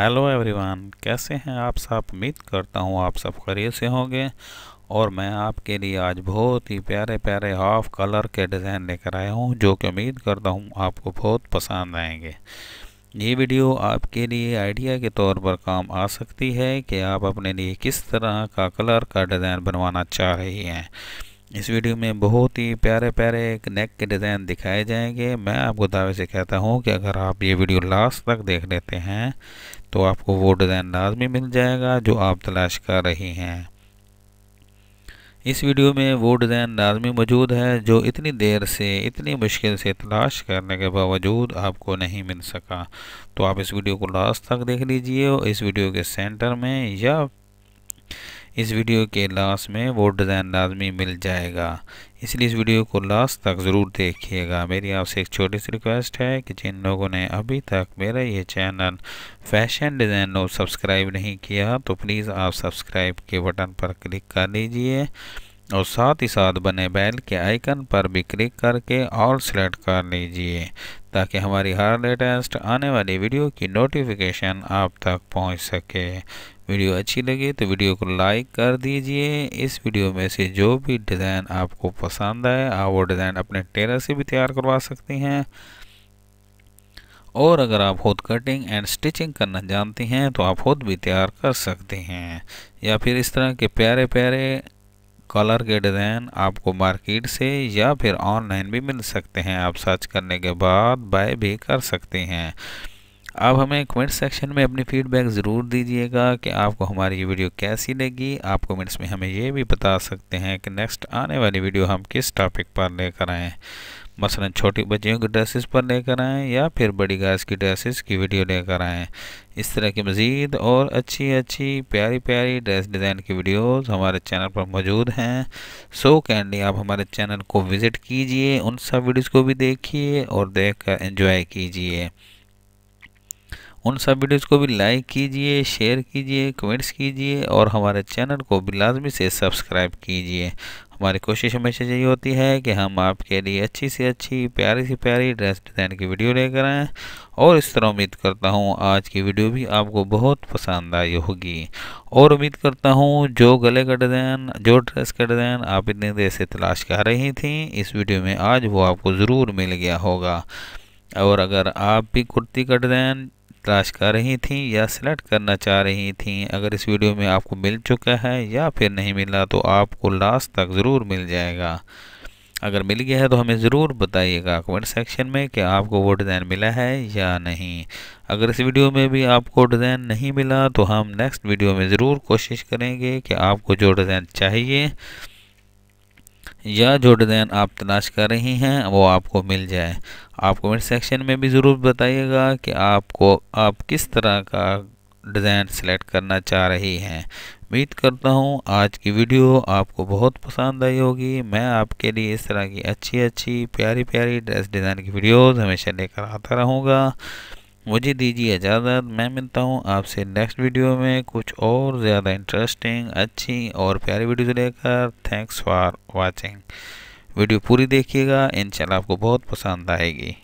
hello everyone कैसे हैं आप सब उम्मीद करता हूँ आप सब खरीद से होंगे और मैं आपके लिए आज बहुत ही प्यारे प्यारे हाफ कलर के डिज़ाइन लेकर आया हूँ जो कि उम्मीद करता हूँ आपको बहुत पसंद आएंगे ये वीडियो आपके लिए आइडिया के तौर पर काम आ सकती है कि आप अपने लिए किस तरह का कलर का डिज़ाइन बनवाना चाह रही हैं इस वीडियो में बहुत ही प्यारे प्यारे एक नेक के डिज़ाइन दिखाए जाएंगे मैं आपको दावे से कहता हूँ कि अगर आप ये वीडियो लास्ट तक देख लेते हैं तो आपको वो डिज़ाइन लाजमी मिल जाएगा जो आप तलाश कर रही हैं इस वीडियो में वो डिज़ाइन लाजमी मौजूद है जो इतनी देर से इतनी मुश्किल से तलाश करने के बावजूद आपको नहीं मिल सका तो आप इस वीडियो को लास्ट तक देख लीजिए और इस वीडियो के सेंटर में या इस वीडियो के लास्ट में वो डिज़ाइन लाजमी मिल जाएगा इसलिए इस वीडियो को लास्ट तक ज़रूर देखिएगा मेरी आपसे एक छोटी सी रिक्वेस्ट है कि जिन लोगों ने अभी तक मेरा ये चैनल फैशन डिज़ाइन नो सब्सक्राइब नहीं किया तो प्लीज़ आप सब्सक्राइब के बटन पर क्लिक कर लीजिए और साथ ही साथ बने बैल के आइकन पर भी क्लिक करके ऑल सेलेक्ट कर लीजिए ताकि हमारी हर लेटेस्ट आने वाली वीडियो की नोटिफिकेशन आप तक पहुंच सके वीडियो अच्छी लगी तो वीडियो को लाइक कर दीजिए इस वीडियो में से जो भी डिज़ाइन आपको पसंद आए आप वो डिज़ाइन अपने टेलर से भी तैयार करवा सकती हैं और अगर आप खुद कटिंग एंड स्टिचिंग करना जानती हैं तो आप खुद भी तैयार कर सकते हैं या फिर इस तरह के प्यारे प्यारे कलर के डिज़ाइन आपको मार्केट से या फिर ऑनलाइन भी मिल सकते हैं आप सर्च करने के बाद बाय भी कर सकते हैं आप हमें कमेंट सेक्शन में अपनी फीडबैक ज़रूर दीजिएगा कि आपको हमारी ये वीडियो कैसी लगी आप कमेंट्स में हमें ये भी बता सकते हैं कि नेक्स्ट आने वाली वीडियो हम किस टॉपिक पर लेकर आएँ मसला छोटी बच्चियों की ड्रेसेस पर लेकर आएँ या फिर बड़ी गाइस की ड्रेसेस की वीडियो लेकर आएँ इस तरह की मज़ीद और अच्छी अच्छी प्यारी प्यारी ड्रेस डिज़ाइन की वीडियोस हमारे चैनल पर मौजूद हैं सो कैंडली आप हमारे चैनल को विज़िट कीजिए उन सब वीडियोस को भी देखिए और देखकर एंजॉय कीजिए उन सब वीडियोज़ को भी लाइक कीजिए शेयर कीजिए कमेंट्स कीजिए और हमारे चैनल को भी लाजमी से सब्सक्राइब कीजिए हमारी कोशिश हमेशा यही होती है कि हम आपके लिए अच्छी से अच्छी प्यारी से प्यारी ड्रेस डिज़ाइन की वीडियो लेकर आएँ और इस तरह उम्मीद करता हूँ आज की वीडियो भी आपको बहुत पसंद आई होगी और उम्मीद करता हूँ जो गले का डिज़ाइन जो ड्रेस का डिज़ाइन आप इतनी देर से तलाश कर रही थी इस वीडियो में आज वो आपको ज़रूर मिल गया होगा और अगर आप भी कुर्ती का डिज़ाइन तलाश कर रही थी या सेलेक्ट करना चाह रही थी अगर इस वीडियो में आपको मिल चुका है या फिर नहीं मिला तो आपको लास्ट तक ज़रूर मिल जाएगा अगर मिल गया है तो हमें ज़रूर बताइएगा कमेंट सेक्शन में कि आपको वो डिज़ाइन मिला है या नहीं अगर इस वीडियो में भी आपको डिज़ाइन नहीं मिला तो हम नेक्स्ट वीडियो में ज़रूर कोशिश करेंगे कि आपको जो डिज़ाइन चाहिए या जो डिज़ाइन आप तलाश कर रही हैं वो आपको मिल जाए आप कमेंट सेक्शन में भी ज़रूर बताइएगा कि आपको आप किस तरह का डिज़ाइन सेलेक्ट करना चाह रही हैं उम्मीद करता हूँ आज की वीडियो आपको बहुत पसंद आई होगी मैं आपके लिए इस तरह की अच्छी अच्छी प्यारी प्यारी ड्रेस डिज़ाइन की वीडियोज़ हमेशा लेकर आता रहूँगा मुझे दीजिए इजाज़त मैं मिलता हूँ आपसे नेक्स्ट वीडियो में कुछ और ज़्यादा इंटरेस्टिंग अच्छी और प्यारी वीडियो लेकर थैंक्स फॉर वाचिंग वीडियो पूरी देखिएगा इंशाल्लाह आपको बहुत पसंद आएगी